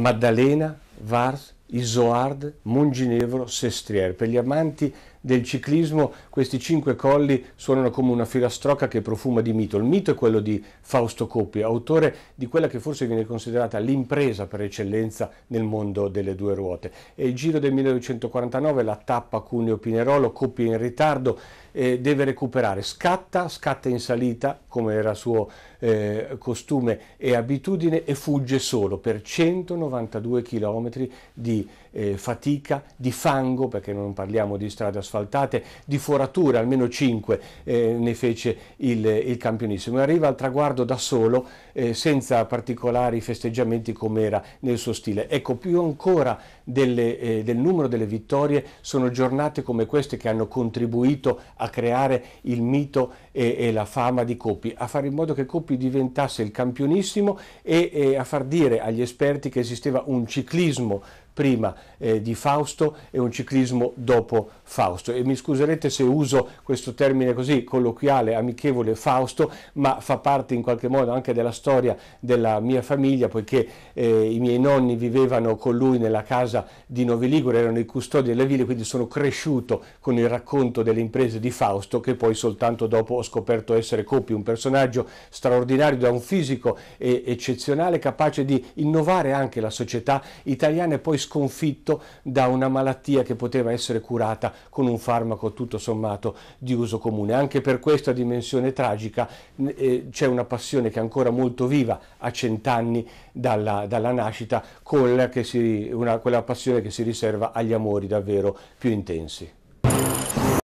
Madalena Vars Isoard, Monginevro, Sestriere. Per gli amanti del ciclismo questi cinque colli suonano come una filastrocca che profuma di mito. Il mito è quello di Fausto Coppi, autore di quella che forse viene considerata l'impresa per eccellenza nel mondo delle due ruote. È il Giro del 1949, la tappa Cuneo Pinerolo, Coppi in ritardo, eh, deve recuperare, scatta, scatta in salita come era suo eh, costume e abitudine e fugge solo per 192 km di eh, fatica, di fango, perché non parliamo di strade asfaltate, di forature, almeno 5 eh, ne fece il, il, campionissimo. E arriva al traguardo da solo, eh, senza particolari festeggiamenti come era nel suo stile. Ecco, più ancora delle, eh, del numero delle vittorie sono giornate come queste che hanno contribuito a creare il mito e, e la fama di Coppi, a fare in modo che Coppi diventasse il campionissimo e, e a far dire agli esperti che esisteva un ciclismo prima eh, di Fausto e un ciclismo dopo Fausto. E mi scuserete se uso questo termine così colloquiale, amichevole, Fausto, ma fa parte in qualche modo anche della storia della mia famiglia, poiché eh, i miei nonni vivevano con lui nella casa di Novi Ligure, erano i custodi della ville, quindi sono cresciuto con il racconto delle imprese di Fausto, che poi soltanto dopo ho scoperto essere Coppi, un personaggio straordinario da un fisico eccezionale, capace di innovare anche la società italiana e poi scoprire sconfitto da una malattia che poteva essere curata con un farmaco tutto sommato di uso comune. Anche per questa dimensione tragica eh, c'è una passione che è ancora molto viva a cent'anni dalla, dalla, nascita, con si, una, quella passione che si riserva agli amori davvero più intensi.